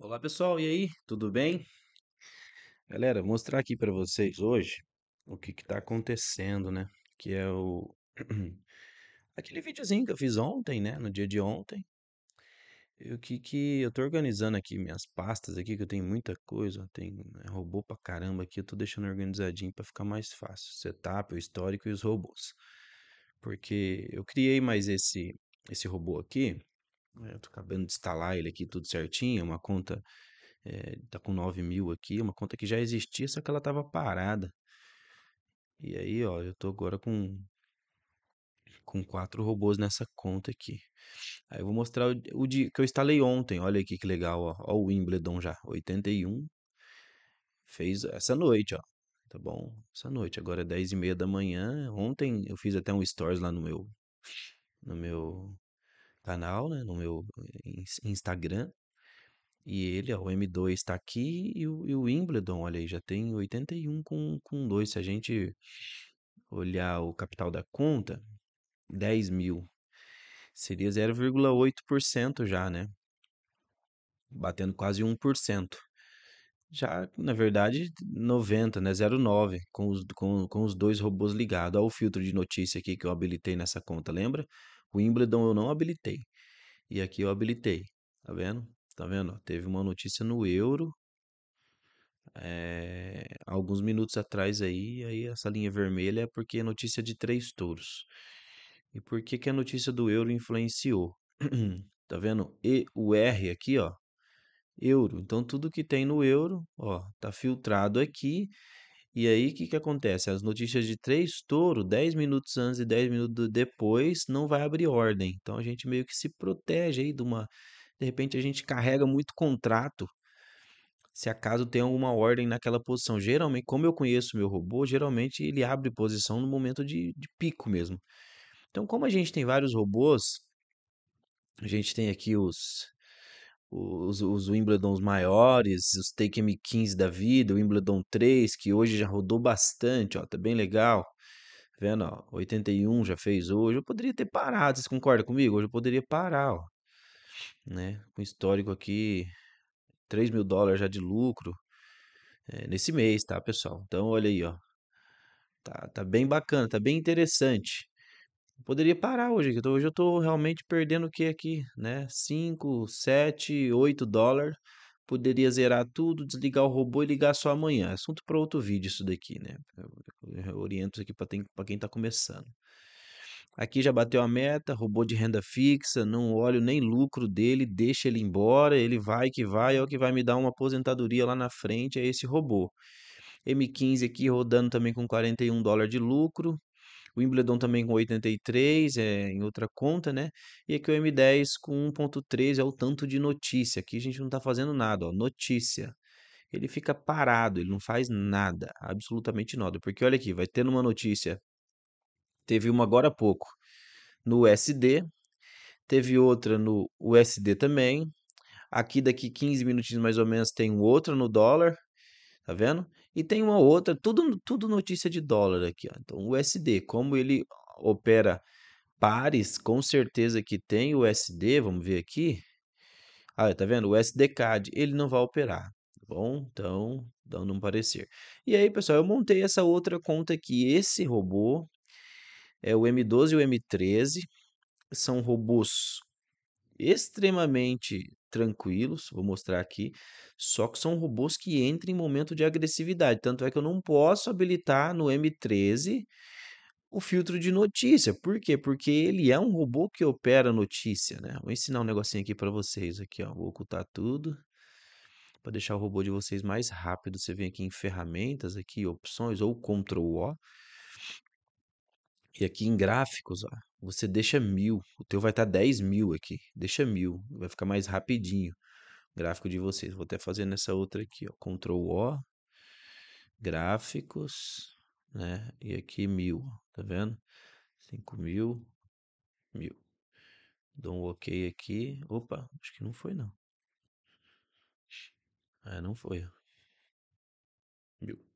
Olá pessoal, e aí? Tudo bem? Galera, vou mostrar aqui para vocês hoje o que está acontecendo, né? Que é o aquele videozinho que eu fiz ontem, né? No dia de ontem. E o que que eu tô organizando aqui minhas pastas aqui que eu tenho muita coisa, tem né, robô pra caramba aqui, eu tô deixando organizadinho para ficar mais fácil. Setup, o histórico e os robôs. Porque eu criei mais esse esse robô aqui né, eu tô acabando de instalar ele aqui tudo certinho, é uma conta é, tá com 9 mil aqui, é uma conta que já existia, só que ela tava parada. E aí, ó, eu tô agora com com quatro robôs nessa conta aqui. Aí eu vou mostrar o, o de, que eu instalei ontem. Olha aqui que legal, ó. Ó o Wimbledon já, 81. Fez essa noite, ó. Tá bom? Essa noite, agora é 10 e meia da manhã. Ontem eu fiz até um stories lá no meu no meu canal, né, no meu Instagram. E ele, ó, o M2 está aqui e o, e o Wimbledon, olha aí, já tem 81 com, com 2. Se a gente olhar o capital da conta, 10 mil. Seria 0,8% já, né? Batendo quase 1%. Já, na verdade, 90, né? 0,9 com os, com, com os dois robôs ligados. Olha o filtro de notícia aqui que eu habilitei nessa conta, lembra? Wimbledon eu não habilitei. E aqui eu habilitei. Tá vendo? Tá vendo? Teve uma notícia no Euro. É, alguns minutos atrás aí, aí essa linha vermelha é porque é notícia de três touros. E por que, que a notícia do euro influenciou? tá vendo? E o R aqui, ó. Euro. Então tudo que tem no euro, ó, tá filtrado aqui e aí, o que, que acontece? As notícias de três touro, 10 minutos antes e 10 minutos depois, não vai abrir ordem. Então a gente meio que se protege aí de uma. De repente a gente carrega muito contrato se acaso tem alguma ordem naquela posição. Geralmente, como eu conheço meu robô, geralmente ele abre posição no momento de, de pico mesmo. Então, como a gente tem vários robôs, a gente tem aqui os os, os Wimbledons maiores, os Take M15 da vida, o Wimbledon 3, que hoje já rodou bastante, ó, tá bem legal. Tá vendo, ó, 81 já fez hoje. Eu poderia ter parado, vocês concordam comigo? Hoje eu poderia parar, ó. Né? Com histórico aqui, 3 mil dólares já de lucro é, nesse mês, tá, pessoal? Então, olha aí, ó. Tá, tá bem bacana, tá bem interessante. Eu poderia parar hoje, que hoje eu tô realmente perdendo o que aqui, né? 5, 7, 8 dólares. Poderia zerar tudo, desligar o robô e ligar só amanhã. É assunto para outro vídeo isso daqui, né? eu oriento isso aqui para quem tá começando. Aqui já bateu a meta, robô de renda fixa, não olho nem lucro dele, deixa ele embora, ele vai que vai, é o que vai me dar uma aposentadoria lá na frente, é esse robô. M15 aqui rodando também com 41 dólares de lucro, Wimbledon também com 83, é em outra conta, né? E aqui o M10 com 1.3 é o tanto de notícia. Aqui a gente não está fazendo nada, ó, notícia. Ele fica parado, ele não faz nada, absolutamente nada. Porque olha aqui, vai tendo uma notícia. Teve uma agora há pouco no USD, teve outra no USD também. Aqui daqui 15 minutinhos mais ou menos tem outra no dólar, tá vendo? E tem uma outra, tudo, tudo notícia de dólar aqui. Ó. Então, o USD, como ele opera pares, com certeza que tem o USD, vamos ver aqui. Ah, tá vendo? O USDCAD, ele não vai operar, tá bom? Então, dando um parecer. E aí, pessoal, eu montei essa outra conta aqui. Esse robô é o M12 e o M13. São robôs extremamente tranquilos, vou mostrar aqui, só que são robôs que entram em momento de agressividade, tanto é que eu não posso habilitar no M13 o filtro de notícia. Por quê? Porque ele é um robô que opera notícia, né? Vou ensinar um negocinho aqui para vocês aqui, ó. Vou ocultar tudo para deixar o robô de vocês mais rápido. Você vem aqui em ferramentas aqui, opções ou Ctrl O e aqui em gráficos, ó, você deixa mil. O teu vai estar tá 10 mil aqui. Deixa mil. Vai ficar mais rapidinho. Gráfico de vocês. Vou até fazer nessa outra aqui, ó. Ctrl O. Gráficos. Né? E aqui mil. Ó. Tá vendo? 5 mil. Mil. Dou um OK aqui. Opa, acho que não foi não. Ah, não foi. Mil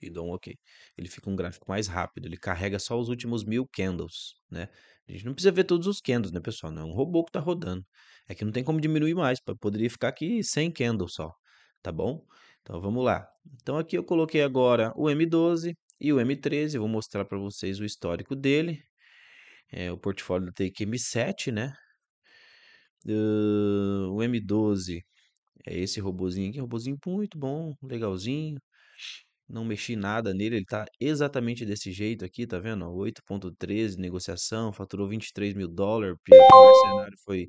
e dou um OK. Ele fica um gráfico mais rápido, ele carrega só os últimos mil candles, né? A gente não precisa ver todos os candles, né, pessoal? Não é um robô que está rodando. É que não tem como diminuir mais, poderia ficar aqui sem candles só, tá bom? Então vamos lá. Então aqui eu coloquei agora o M12 e o M13, vou mostrar para vocês o histórico dele. É, o portfólio da Take M7, né? Uh, o M12 é esse robozinho aqui, robozinho muito bom, legalzinho. Não mexi nada nele, ele tá exatamente desse jeito aqui, tá vendo? 8.13 negociação, faturou 23 mil dólares, o cenário foi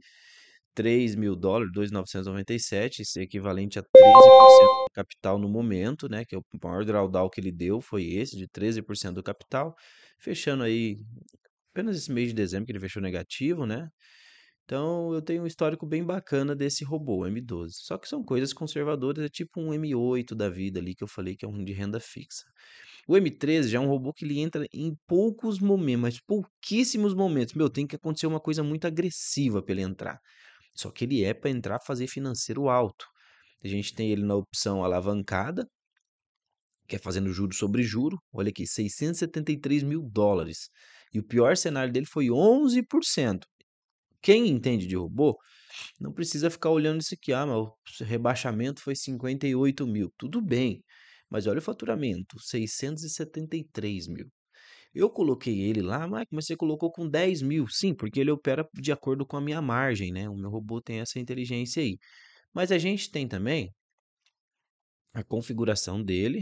3 mil dólares, 2.997, isso é equivalente a 13% do capital no momento, né? Que é o maior drawdown que ele deu foi esse, de 13% do capital, fechando aí apenas esse mês de dezembro que ele fechou negativo, né? Então eu tenho um histórico bem bacana desse robô M12. Só que são coisas conservadoras, é tipo um M8 da vida ali que eu falei que é um de renda fixa. O M13 já é um robô que ele entra em poucos momentos, mas pouquíssimos momentos. Meu, tem que acontecer uma coisa muito agressiva para ele entrar. Só que ele é para entrar fazer financeiro alto. A gente tem ele na opção alavancada, que é fazendo juro sobre juro. Olha aqui, 673 mil dólares. E o pior cenário dele foi 11% quem entende de robô não precisa ficar olhando isso aqui. Ah, mas o rebaixamento foi 58 mil. Tudo bem, mas olha o faturamento: 673 mil. Eu coloquei ele lá, mas você colocou com 10 mil. Sim, porque ele opera de acordo com a minha margem, né? O meu robô tem essa inteligência aí. Mas a gente tem também a configuração dele.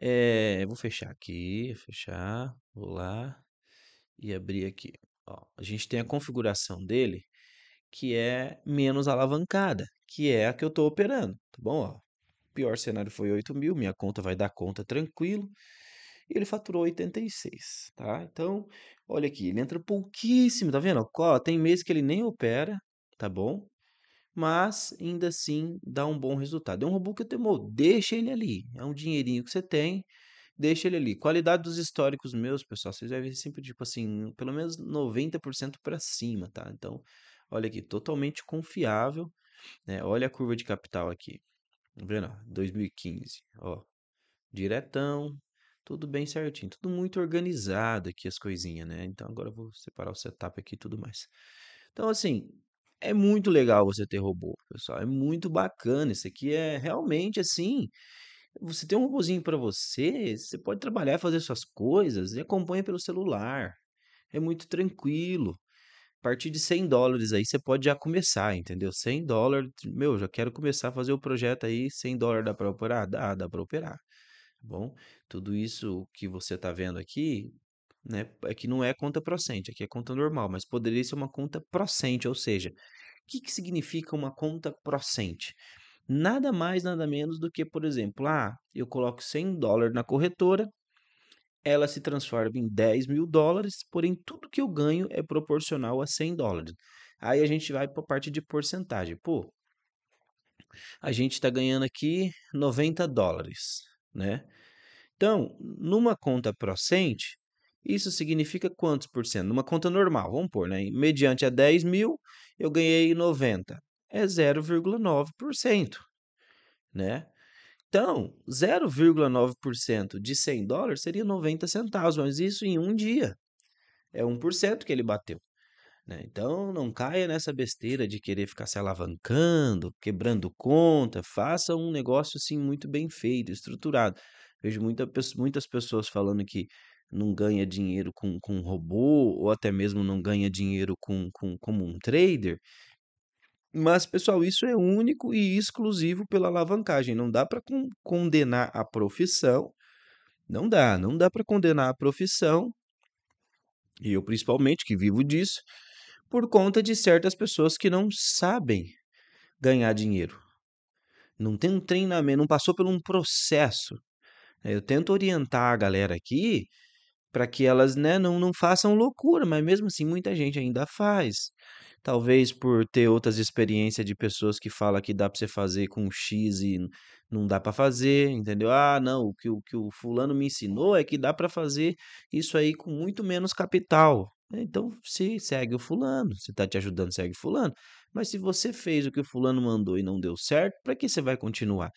É, vou fechar aqui, fechar, vou lá e abrir aqui. Ó, a gente tem a configuração dele que é menos alavancada, que é a que eu estou operando, tá bom? Ó, pior cenário foi 8 mil, minha conta vai dar conta tranquilo. E ele faturou 86, tá? Então, olha aqui, ele entra pouquíssimo, tá vendo? Ó, tem mês que ele nem opera, tá bom? Mas ainda assim dá um bom resultado. É um robô que eu temo, deixa ele ali. É um dinheirinho que você tem, deixa ele ali. Qualidade dos históricos meus, pessoal, vocês devem sempre, tipo assim, pelo menos 90% para cima, tá? Então, olha aqui, totalmente confiável, né? Olha a curva de capital aqui. Tá vendo? 2015, ó. Diretão, tudo bem certinho, tudo muito organizado aqui as coisinhas, né? Então, agora eu vou separar o setup aqui e tudo mais. Então, assim, é muito legal você ter robô, pessoal. É muito bacana. Isso aqui é realmente assim. Você tem um robozinho para você, você pode trabalhar fazer suas coisas e acompanha pelo celular. É muito tranquilo. A partir de 100 dólares aí você pode já começar, entendeu? 100 dólares, meu, já quero começar a fazer o projeto aí, 100 dólares dá para operar? Dá, dá para operar. Tá bom, tudo isso que você está vendo aqui, né, é que não é conta procente, aqui é conta normal, mas poderia ser uma conta procente, ou seja, o que, que significa uma conta procente? Nada mais, nada menos do que, por exemplo, ah, eu coloco 100 dólares na corretora, ela se transforma em 10 mil dólares, porém tudo que eu ganho é proporcional a 100 dólares. Aí a gente vai para a parte de porcentagem. Pô, a gente está ganhando aqui 90 dólares, né? Então, numa conta procente, isso significa quantos por cento? Numa conta normal, vamos pôr, né? Mediante a 10 mil, eu ganhei 90 é 0,9%, né? Então, 0,9% de 100 dólares seria 90 centavos, mas isso em um dia. É 1% que ele bateu. Né? Então, não caia nessa besteira de querer ficar se alavancando, quebrando conta. Faça um negócio assim muito bem feito, estruturado. Vejo muita, muitas pessoas falando que não ganha dinheiro com, com um robô, ou até mesmo não ganha dinheiro com, com, como um trader. Mas, pessoal, isso é único e exclusivo pela alavancagem. Não dá para condenar a profissão. Não dá, não dá para condenar a profissão. E eu, principalmente, que vivo disso, por conta de certas pessoas que não sabem ganhar dinheiro. Não tem um treinamento, não passou por um processo. Eu tento orientar a galera aqui para que elas né, não, não façam loucura, mas mesmo assim muita gente ainda faz talvez por ter outras experiências de pessoas que falam que dá para você fazer com X e não dá para fazer, entendeu? Ah, não, o que, o que o fulano me ensinou é que dá para fazer isso aí com muito menos capital. Então, se segue o fulano, se está te ajudando, segue o fulano. Mas se você fez o que o fulano mandou e não deu certo, para que você vai continuar?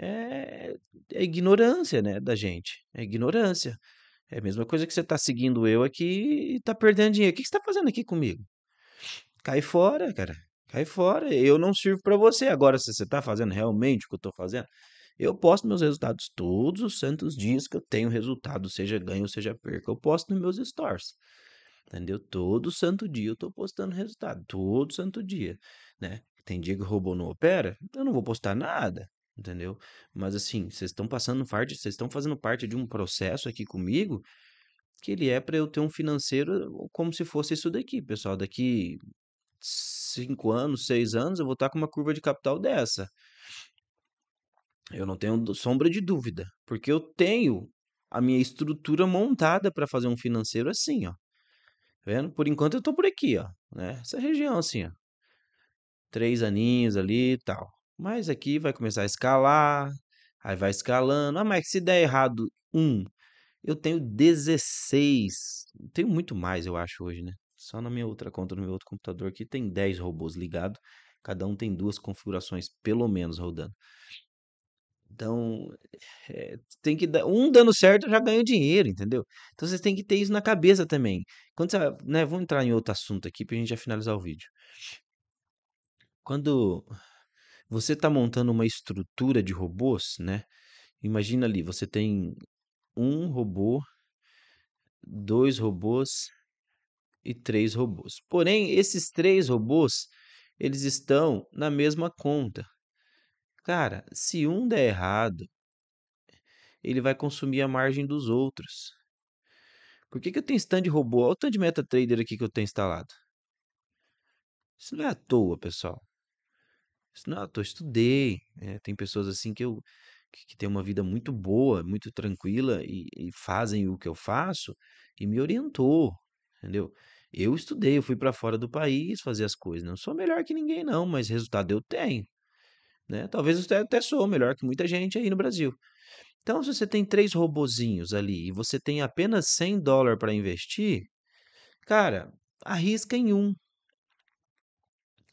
É, é ignorância, né, da gente. É ignorância. É a mesma coisa que você está seguindo eu aqui e está perdendo dinheiro. O que você está fazendo aqui comigo? cai fora, cara. Cai fora. Eu não sirvo para você. Agora, se você tá fazendo realmente o que eu tô fazendo, eu posto meus resultados todos os santos dias que eu tenho resultado, seja ganho, seja perca. Eu posto nos meus stories. Entendeu? Todo santo dia eu tô postando resultado. Todo santo dia, né? Tem dia que o robô não opera, eu não vou postar nada entendeu? Mas assim, vocês estão passando parte, vocês estão fazendo parte de um processo aqui comigo que ele é para eu ter um financeiro como se fosse isso daqui, pessoal. Daqui cinco anos, seis anos, eu vou estar com uma curva de capital dessa. Eu não tenho sombra de dúvida, porque eu tenho a minha estrutura montada para fazer um financeiro assim, ó. Tá vendo? Por enquanto eu tô por aqui, ó, né? Essa região assim, ó. Três aninhos ali e tal. Mas aqui vai começar a escalar, aí vai escalando. Ah, mas se der errado um, eu tenho 16, tenho muito mais, eu acho, hoje, né? Só na minha outra conta, no meu outro computador aqui, tem 10 robôs ligados. Cada um tem duas configurações, pelo menos, rodando. Então, é, tem que dar. Um dando certo, já ganha dinheiro, entendeu? Então, vocês têm que ter isso na cabeça também. Quando você, né, vamos entrar em outro assunto aqui pra gente já finalizar o vídeo. Quando você está montando uma estrutura de robôs, né? Imagina ali, você tem um robô, dois robôs, e três robôs. Porém, esses três robôs, eles estão na mesma conta. Cara, se um der errado, ele vai consumir a margem dos outros. Por que, que eu tenho stand de robô? Olha o tanto de MetaTrader aqui que eu tenho instalado. Isso não é à toa, pessoal. Isso não é à toa. estudei. Né? Tem pessoas assim que eu que, que tem uma vida muito boa, muito tranquila e, e fazem o que eu faço e me orientou, entendeu? Eu estudei, eu fui para fora do país fazer as coisas. Não sou melhor que ninguém, não, mas resultado eu tenho. Né? Talvez eu até, sou melhor que muita gente aí no Brasil. Então, se você tem três robozinhos ali e você tem apenas 100 dólares para investir, cara, arrisca em um.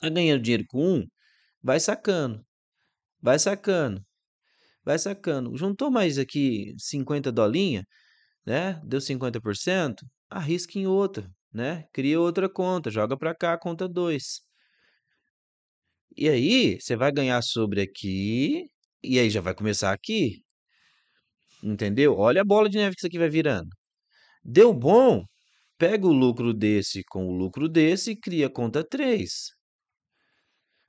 a tá ganhando dinheiro com um, vai sacando. Vai sacando. Vai sacando. Juntou mais aqui 50 dolinha, né? Deu 50%, arrisca em outra né? Cria outra conta, joga para cá a conta 2. E aí, você vai ganhar sobre aqui, e aí já vai começar aqui. Entendeu? Olha a bola de neve que isso aqui vai virando. Deu bom, pega o lucro desse com o lucro desse e cria conta 3.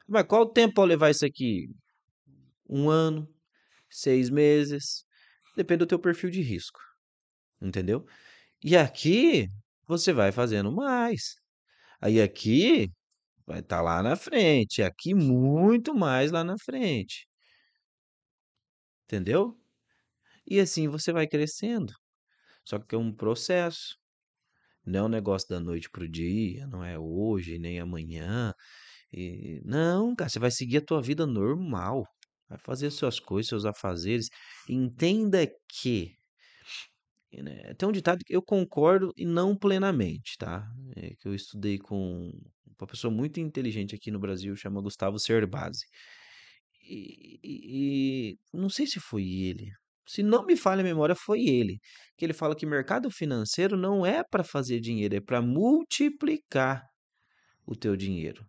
Mas qual o tempo para levar isso aqui? Um ano, seis meses, depende do teu perfil de risco, entendeu? E aqui você vai fazendo mais. Aí aqui vai estar tá lá na frente, aqui muito mais lá na frente. Entendeu? E assim você vai crescendo. Só que é um processo. Não é um negócio da noite pro dia, não é hoje nem amanhã. E não, cara, você vai seguir a tua vida normal. Vai fazer suas coisas, seus afazeres. Entenda que né? Tem um ditado que eu concordo e não plenamente, tá? É que eu estudei com uma pessoa muito inteligente aqui no Brasil, chama Gustavo Cerbasi. E, e, e não sei se foi ele, se não me falha a memória, foi ele. Que ele fala que mercado financeiro não é para fazer dinheiro, é para multiplicar o teu dinheiro.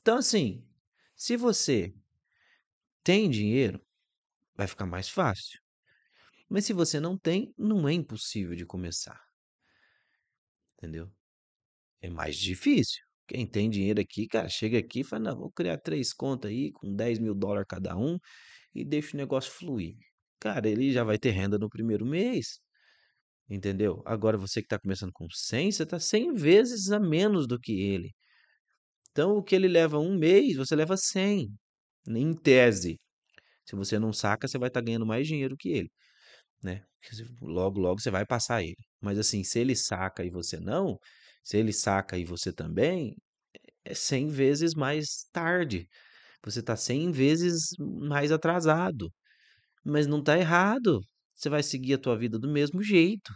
Então, assim, se você tem dinheiro, vai ficar mais fácil. Mas se você não tem, não é impossível de começar. Entendeu? É mais difícil. Quem tem dinheiro aqui, cara, chega aqui e fala: não, vou criar três contas aí com 10 mil dólares cada um e deixa o negócio fluir. Cara, ele já vai ter renda no primeiro mês. Entendeu? Agora você que está começando com 100, você está 100 vezes a menos do que ele. Então, o que ele leva um mês, você leva 100. Em tese. Se você não saca, você vai estar tá ganhando mais dinheiro que ele né? Logo, logo você vai passar ele. Mas assim, se ele saca e você não, se ele saca e você também, é 100 é vezes mais tarde. Você está 100 vezes mais atrasado. Mas não está errado. Você vai seguir a tua vida do mesmo jeito.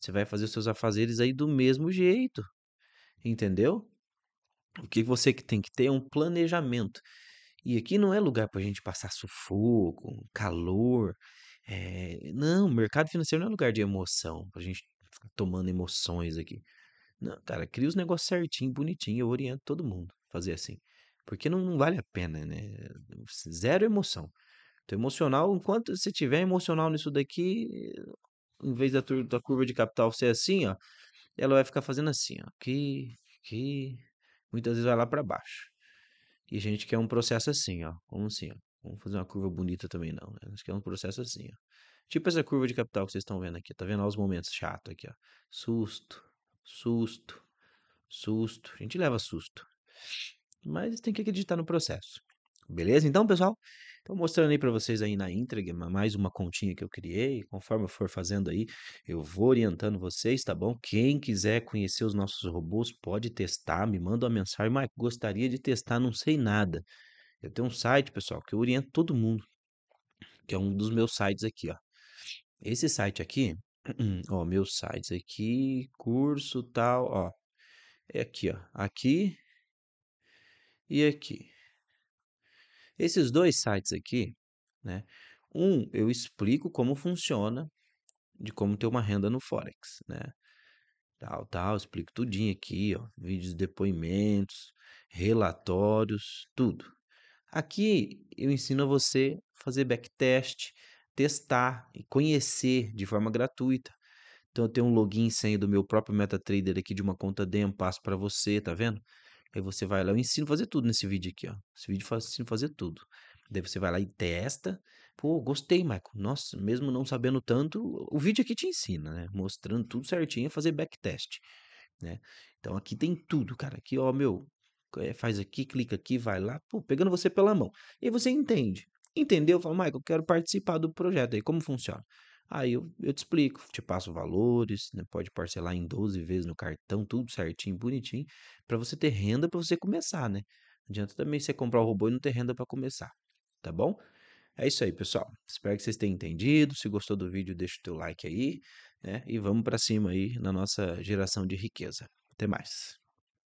Você vai fazer os seus afazeres aí do mesmo jeito. Entendeu? O que você que tem que ter é um planejamento. E aqui não é lugar para a gente passar sufoco, calor, é, não, mercado financeiro não é lugar de emoção, pra gente ficar tomando emoções aqui. Não, cara, cria os negócios certinho, bonitinho, eu oriento todo mundo a fazer assim. Porque não, não vale a pena, né? Zero emoção. Então, emocional, enquanto você tiver emocional nisso daqui, em vez da, da curva de capital ser assim, ó, ela vai ficar fazendo assim, ó, aqui, aqui, muitas vezes vai lá para baixo. E a gente quer um processo assim, ó, como assim, ó, Vamos fazer uma curva bonita também não, né? Acho que é um processo assim, ó. Tipo essa curva de capital que vocês estão vendo aqui. Tá vendo os momentos chato aqui, ó. Susto, susto, susto. A gente leva susto. Mas tem que acreditar no processo. Beleza? Então, pessoal, estou mostrando aí para vocês aí na entrega mais uma continha que eu criei. Conforme eu for fazendo aí, eu vou orientando vocês, tá bom? Quem quiser conhecer os nossos robôs, pode testar, me manda uma mensagem, mas gostaria de testar, não sei nada. Eu tenho um site, pessoal, que eu oriento todo mundo, que é um dos meus sites aqui, ó. Esse site aqui, ó, meus sites aqui, curso tal, ó. É aqui, ó. Aqui e aqui. Esses dois sites aqui, né? Um, eu explico como funciona de como ter uma renda no Forex, né? Tal, tal, explico tudinho aqui, ó. Vídeos, depoimentos, relatórios, tudo. Aqui eu ensino a você fazer backtest, testar e conhecer de forma gratuita. Então eu tenho um login sem senha do meu próprio MetaTrader aqui de uma conta DEM, passo para você, tá vendo? Aí você vai lá, eu ensino a fazer tudo nesse vídeo aqui, ó. Esse vídeo faz ensino a fazer tudo. Daí você vai lá e testa. Pô, gostei, Michael. Nossa, mesmo não sabendo tanto, o vídeo aqui te ensina, né? Mostrando tudo certinho, fazer backtest, né? Então aqui tem tudo, cara. Aqui, ó, meu, eh, faz aqui, clica aqui, vai lá, pô, pegando você pela mão. E você entende. Entendeu? Fala, Michael, eu quero participar do projeto aí, como funciona? Aí eu, eu te explico, te passo valores, né? pode parcelar em 12 vezes no cartão, tudo certinho, bonitinho, para você ter renda para você começar, né? Não adianta também você comprar o robô e não ter renda para começar, tá bom? É isso aí, pessoal. Espero que vocês tenham entendido. Se gostou do vídeo, deixa o teu like aí, né? E vamos para cima aí na nossa geração de riqueza. Até mais.